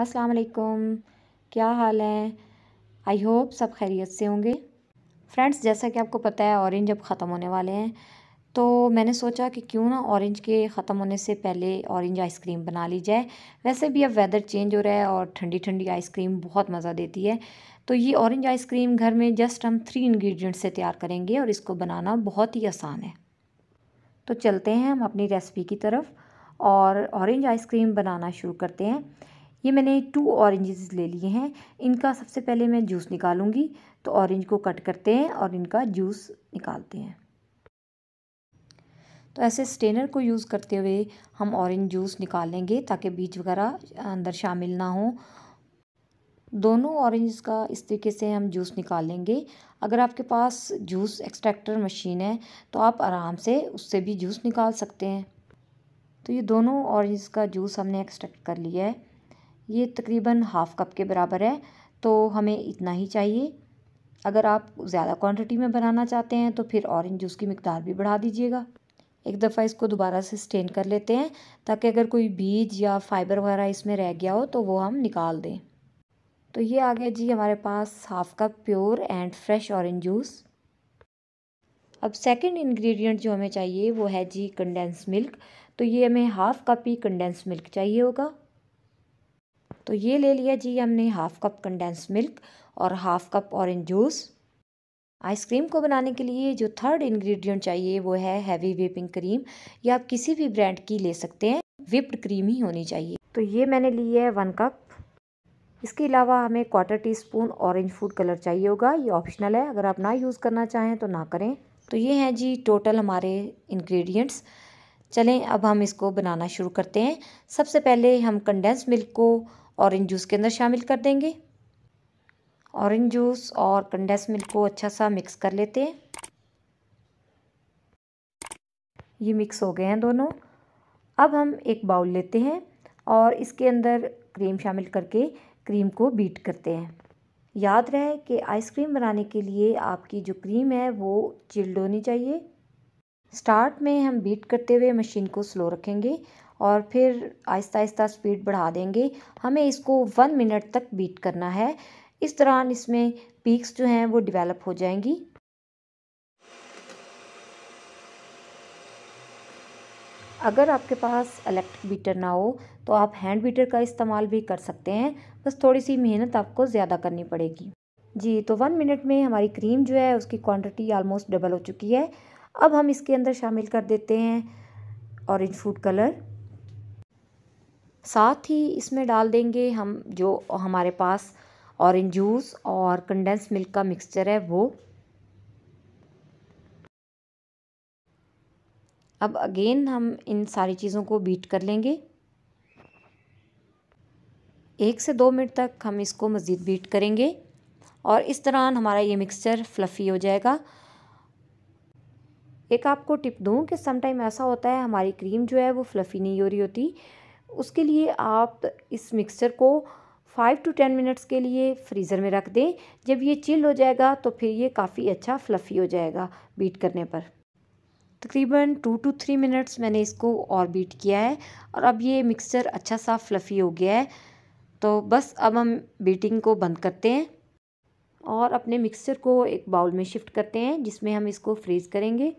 अस्सलाम वालेकुम क्या हाल है आई होप सब खैरियत से होंगे फ्रेंड्स जैसा कि आपको पता है ऑरेंज अब ख़त्म होने वाले हैं तो मैंने सोचा कि क्यों ना ऑरेंज के ख़त्म होने से पहले ऑरेंज आइसक्रीम बना ली जाए वैसे भी अब वेदर चेंज हो रहा है और ठंडी ठंडी आइसक्रीम बहुत मज़ा देती है तो ये ऑरेंज आइसक्रीम घर में जस्ट हम थ्री इन्ग्रीडियंट से तैयार करेंगे और इसको बनाना बहुत ही आसान है तो चलते हैं हम अपनी रेसिपी की तरफ और ऑरेंज आइसक्रीम बनाना शुरू करते हैं ये मैंने टू ऑरेंजेस ले लिए हैं इनका सबसे पहले मैं जूस निकालूंगी तो ऑरेंज को कट करते हैं और इनका जूस निकालते हैं तो ऐसे स्टेनर को यूज़ करते हुए हम ऑरेंज जूस निकालेंगे ताकि बीज वगैरह अंदर शामिल ना हो दोनों ऑरेंज का इस तरीके से हम जूस निकालेंगे अगर आपके पास जूस एक्सट्रैक्टर मशीन है तो आप आराम से उससे भी जूस निकाल सकते हैं तो ये दोनों ऑरेंज का जूस हमने एक्सट्रैक्ट कर लिया है ये तकरीबन हाफ़ कप के बराबर है तो हमें इतना ही चाहिए अगर आप ज़्यादा क्वांटिटी में बनाना चाहते हैं तो फिर ऑरेंज जूस की मकदार भी बढ़ा दीजिएगा एक दफ़ा इसको दोबारा से स्टेन कर लेते हैं ताकि अगर कोई बीज या फाइबर वगैरह इसमें रह गया हो तो वो हम निकाल दें तो ये आ गया जी हमारे पास half cup pure and fresh orange juice अब सेकंड इंग्रेडिएंट जो हमें चाहिए वो है जी कंडेंस मिल्क तो ये हमें हाफ़ कप ही कंडेंस मिल्क चाहिए होगा तो ये ले लिया जी हमने हाफ़ कप कंडेंस मिल्क और half cup orange juice ice cream को बनाने के लिए जो थर्ड इंग्रेडिएंट चाहिए वो है हैवी व्हिपिंग क्रीम या आप किसी भी ब्रांड की ले सकते हैं व्हिप्ड क्रीम ही होनी चाहिए तो ये मैंने ली है वन कप इसके अलावा हमें quarter teaspoon orange food colour चाहिए होगा ये ऑप्शनल है अगर आप ना यूज़ करना चाहें तो ना करें तो ये हैं जी टोटल हमारे इंग्रेडिएंट्स चलें अब हम इसको बनाना शुरू करते हैं सबसे पहले हम कंडेंस मिल्क को ऑरेंज जूस के अंदर शामिल कर देंगे ऑरेंज जूस और कंडेंस मिल्क को अच्छा सा मिक्स कर लेते हैं ये मिक्स हो गए हैं दोनों अब हम एक बाउल लेते हैं और इसके अंदर क्रीम शामिल करके क्रीम को बीट करते हैं याद रहे कि आइसक्रीम बनाने के लिए आपकी जो क्रीम है वो चिल्ड होनी चाहिए स्टार्ट में हम बीट करते हुए मशीन को स्लो रखेंगे और फिर आहिस्ता आहिस्ता स्पीड बढ़ा देंगे हमें इसको वन मिनट तक बीट करना है इस दौरान इसमें पीक्स जो हैं वो डिवेलप हो जाएंगी अगर आपके पास इलेक्ट्रिक बीटर ना हो तो आप हैंड बीटर का इस्तेमाल भी कर सकते हैं बस थोड़ी सी मेहनत आपको ज़्यादा करनी पड़ेगी जी तो वन मिनट में हमारी क्रीम जो है उसकी क्वांटिटी ऑलमोस्ट डबल हो चुकी है अब हम इसके अंदर शामिल कर देते हैं ऑरेंज फूड कलर साथ ही इसमें डाल देंगे हम जो हमारे पास ऑरेंज जूस और कंडेंस मिल्क का मिक्सचर है वो अब अगेन हम इन सारी चीज़ों को बीट कर लेंगे एक से दो मिनट तक हम इसको मज़ीद बीट करेंगे और इस दौरान हमारा ये मिक्सचर फ्लफ़ी हो जाएगा एक आपको टिप दूँ कि समटाइम ऐसा होता है हमारी क्रीम जो है वो फ्लफ़ी नहीं हो रही होती उसके लिए आप इस मिक्सचर को फाइव टू टेन मिनट्स के लिए फ्रीज़र में रख दें जब ये चिल हो जाएगा तो फिर ये काफ़ी अच्छा फ्लफ़ी हो जाएगा बीट करने पर तकरीबन टू टू थ्री मिनट्स मैंने इसको और बीट किया है और अब ये मिक्सचर अच्छा सा फ्लफ़ी हो गया है तो बस अब हम बीटिंग को बंद करते हैं और अपने मिक्सचर को एक बाउल में शिफ्ट करते हैं जिसमें हम इसको फ्रीज़ करेंगे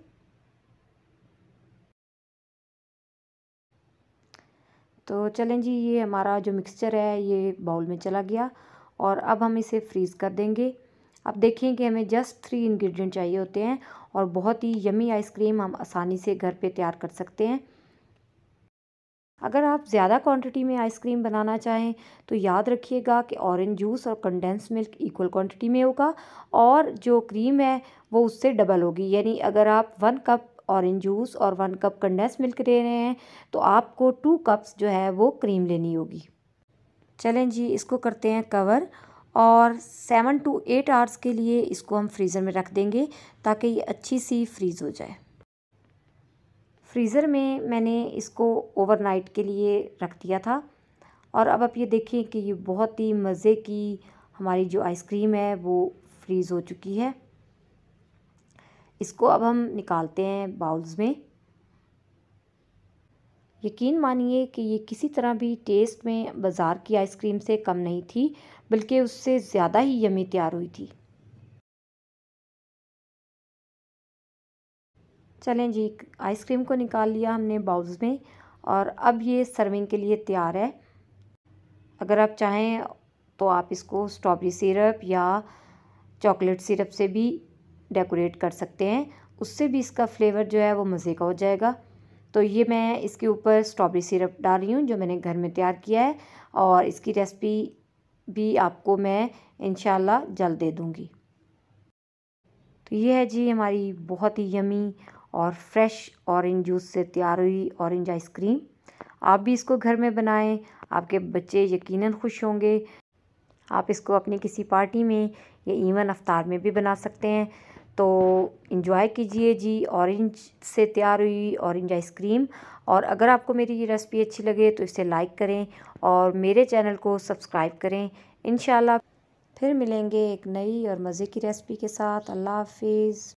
तो चलें जी ये हमारा जो मिक्सचर है ये बाउल में चला गया और अब हम इसे फ्रीज़ कर देंगे अब देखें कि हमें जस्ट थ्री इंग्रेडिएंट चाहिए होते हैं और बहुत ही यमी आइसक्रीम हम आसानी से घर पे तैयार कर सकते हैं अगर आप ज़्यादा क्वांटिटी में आइसक्रीम बनाना चाहें तो याद रखिएगा कि ऑरेंज जूस और कंडेंस मिल्क इक्वल क्वांटिटी में होगा और जो क्रीम है वो उससे डबल होगी यानी अगर आप वन कप ऑरेंज जूस और वन कप कंडेंस मिल्क ले रहे हैं तो आपको टू कप्स जो है वो क्रीम लेनी होगी चलें जी इसको करते हैं कवर और सेवन टू एट आवर्स के लिए इसको हम फ्रीज़र में रख देंगे ताकि ये अच्छी सी फ्रीज़ हो जाए फ्रीज़र में मैंने इसको ओवरनाइट के लिए रख दिया था और अब आप ये देखें कि ये बहुत ही मज़े की हमारी जो आइसक्रीम है वो फ्रीज़ हो चुकी है इसको अब हम निकालते हैं बाउल्स में यकीन मानिए कि ये किसी तरह भी टेस्ट में बाज़ार की आइसक्रीम से कम नहीं थी बल्कि उससे ज़्यादा ही यमी तैयार हुई थी चलें जी आइसक्रीम को निकाल लिया हमने बाउल्स में और अब ये सर्विंग के लिए तैयार है अगर आप चाहें तो आप इसको स्ट्रॉबेरी सिरप या चॉकलेट सिरप से भी डेकोरेट कर सकते हैं उससे भी इसका फ्लेवर जो है वो मज़े का हो जाएगा तो ये मैं इसके ऊपर स्ट्रॉबेरी सिरप डाल रही हूँ जो मैंने घर में तैयार किया है और इसकी रेसिपी भी आपको मैं इन जल्द दे दूँगी तो ये है जी हमारी बहुत ही यमी और फ्रेश ऑरेंज जूस से तैयार हुई ऑरेंज आइसक्रीम आप भी इसको घर में बनाएं आपके बच्चे यकीनन खुश होंगे आप इसको अपनी किसी पार्टी में या इवन अफ्तार में भी बना सकते हैं तो इन्जॉय कीजिए जी ऑरेंज से तैयार हुई ऑरेंज आइसक्रीम और अगर आपको मेरी ये रेसिपी अच्छी लगे तो इसे लाइक करें और मेरे चैनल को सब्सक्राइब करें इन फिर मिलेंगे एक नई और मज़े की रेसिपी के साथ अल्लाह हाफिज़